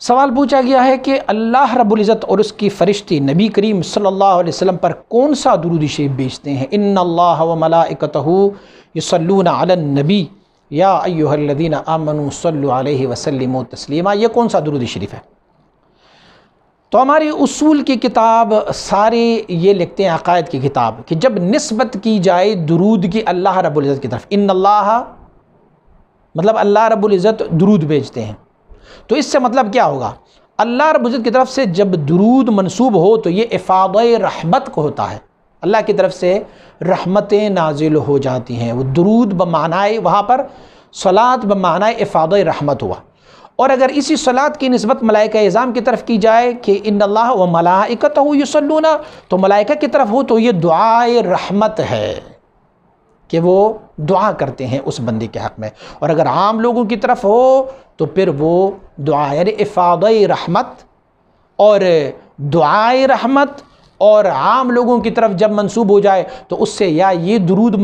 सवाल पूछा गया है कि अल्लाह रबुल्ज़त और उसकी फ़रिश्ते नबी करीम सल्लल्लाहु अलैहि वसल्लम पर कौन सा दुरूद शेब बेचते हैं इन अल्लाह व मलाइकतहु यसल्लून नबी या अयोहल्लदीन आमनु सल्लु अलैहि वसल्लम तस्लीमा कौन सा दुरूद शरीफ है तो हमारी उसूल की किताब सारे ये लिखते हैं अकायद की किताब कि जब नस्बत की जाए दुरूद की अल्लाह रबुल्ज़त की तरफ इन अल्लाह मतलब अल्लाह रबुल्ज़त दुरूद भेजते हैं तो इससे मतलब क्या होगा अल्लाह रबुज़त की तरफ से जब दरूद मनसूब हो तो ये इफ़ाद रहमत को होता है अल्लाह की तरफ से रहमतें नाजिल हो जाती हैं वो दरूद मानाए वहाँ पर सलात मानाए इफ़ाद रहमत हुआ और अगर इसी सलात की नस्बत मलाइका एज़ाम की तरफ की जाए कि इन अल्लाह व मलाइकत हो यसलूना तो मलाइका की तरफ हो तो ये दुआ रहमत है कि वो दुआ करते हैं उस बंदे के हक़ में और अगर आम लोगों की तरफ हो तो फिर वो दुआ यानी इफ़ाद रहमत और दुआ रहमत और आम लोगों की तरफ जब मंसूब हो जाए तो उससे या ये दरूद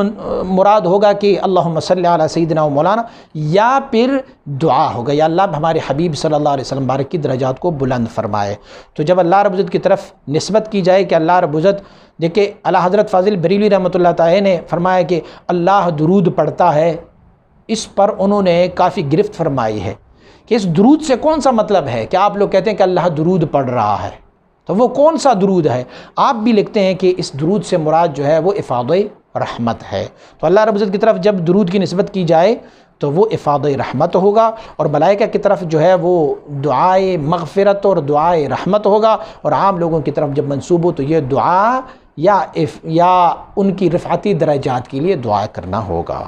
मुराद होगा कि अल्लाह सईद ना मौलाना या फिर दुआ होगा या अल्लाह हमारे हबीब सल्लल्लाहु अलैहि वसल्लम बारक की दर्जात को बुलंद फरमाए तो जब अल्लाह रबुज़त की तरफ नस्बत की जाए कि अल्लाह रबुज़त देखिए अला हज़रत फाजिल बरीली रहमत ने फरमाया कि अल्लाह दरूद पढ़ता है इस पर उन्होंने काफ़ी गिरफ्त फरमाई है कि इस दरूद से कौन सा मतलब है कि आप लोग कहते हैं कि अल्लाह दरूद पढ़ रहा है तो वो कौन सा दरूद है आप भी लिखते हैं कि इस दरूद से मुराद जो है वो इफ़ाद रहमत है तो अल्लाह रब्ज़त की तरफ जब दरूद की नस्बत की जाए तो वो इफ़ाद रहमत होगा और मलाइका की तरफ जो है वो दुआ मगफ़रत और दुआ रहमत होगा और आम लोगों की तरफ जब मनसूब हो तो ये दुआ या इफ या उनकी रफ़ाती दर्जात के लिए दुआ करना होगा